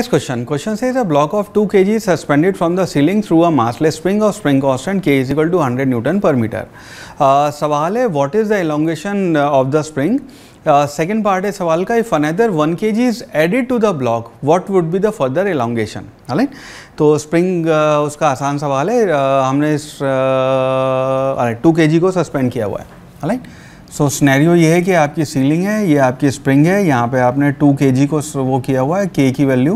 Next question. Question says a block of 2 kg is suspended from the ceiling through a massless spring or spring constant K is equal to 100 Newton per meter. Uh, सवाल है what is the elongation of the spring? Uh, second part है सवाल का if another 1 kg is added to the block what would be the further elongation? Right तो spring uh, उसका आसान सवाल है uh, हमने इस uh, टू के जी को सस्पेंड किया हुआ है राइट सो so, स्नैरियो ये है कि आपकी सीलिंग है ये आपकी स्प्रिंग है यहाँ पे आपने टू के को वो किया हुआ है के की वैल्यू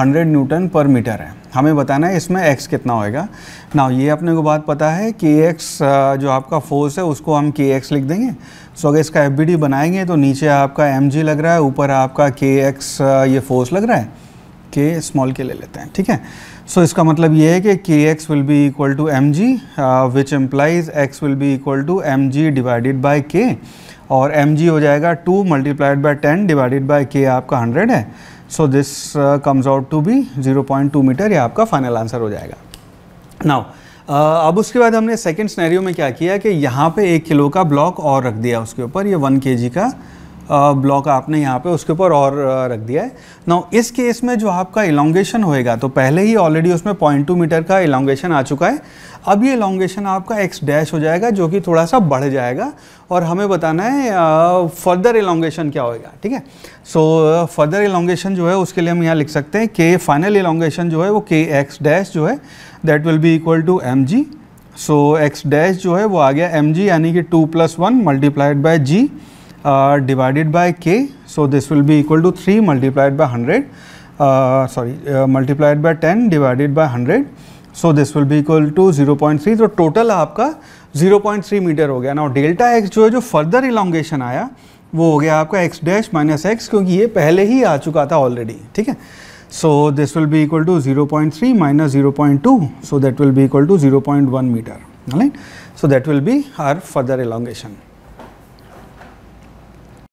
100 न्यूटन पर मीटर है हमें बताना है इसमें एक्स कितना होएगा ना ये अपने को बात पता है के एक्स जो आपका फोर्स है उसको हम के एक्स लिख देंगे सो अगर इसका एफ बनाएंगे तो नीचे आपका एम लग रहा है ऊपर आपका के एक्स ये फोर्स लग रहा है के स्मॉल के ले लेते हैं ठीक है सो so, इसका मतलब ये है कि k x will be equal to m g which implies x will be equal to m g divided by k और एम जी हो जाएगा two multiplied by ten divided by k आपका हंड्रेड है so this comes out to be zero point two metre ये आपका final answer हो जाएगा now Uh, अब उसके बाद हमने सेकेंड स्नैरियो में क्या किया कि यहाँ पे एक किलो का ब्लॉक और रख दिया उसके ऊपर ये वन के का ब्लॉक आपने यहाँ पे उसके ऊपर और रख दिया है ना इस केस में जो आपका इलांगेशन होएगा तो पहले ही ऑलरेडी उसमें पॉइंट टू मीटर का इलांगेशन आ चुका है अब ये इलांगेशन आपका एक्स डैश हो जाएगा जो कि थोड़ा सा बढ़ जाएगा और हमें बताना है फर्दर इलांगेशन क्या होएगा ठीक है सो फर्दर इलांगेशन जो है उसके लिए हम यहाँ लिख सकते हैं के फाइनल इलांगेशन जो है वो के एक्स डैश जो है that will be equal to m g so x dash जो है वो आ गया एम जी यानी कि two plus one multiplied by g uh, divided by k. So, this will be equal to 3 multiplied by 100 uh, sorry uh, multiplied by 10 divided by 100. So, this will be equal to 0.3. so total आपका 0.3 meter हो गया now delta x जो है जो further elongation आया वो हो गया आपका x dash minus x क्योंकि ये पहले ही आ चुका था already ठीक है So this will be equal to 0.3 minus 0.2. So that will be equal to 0.1 meter. right So that will be our further elongation.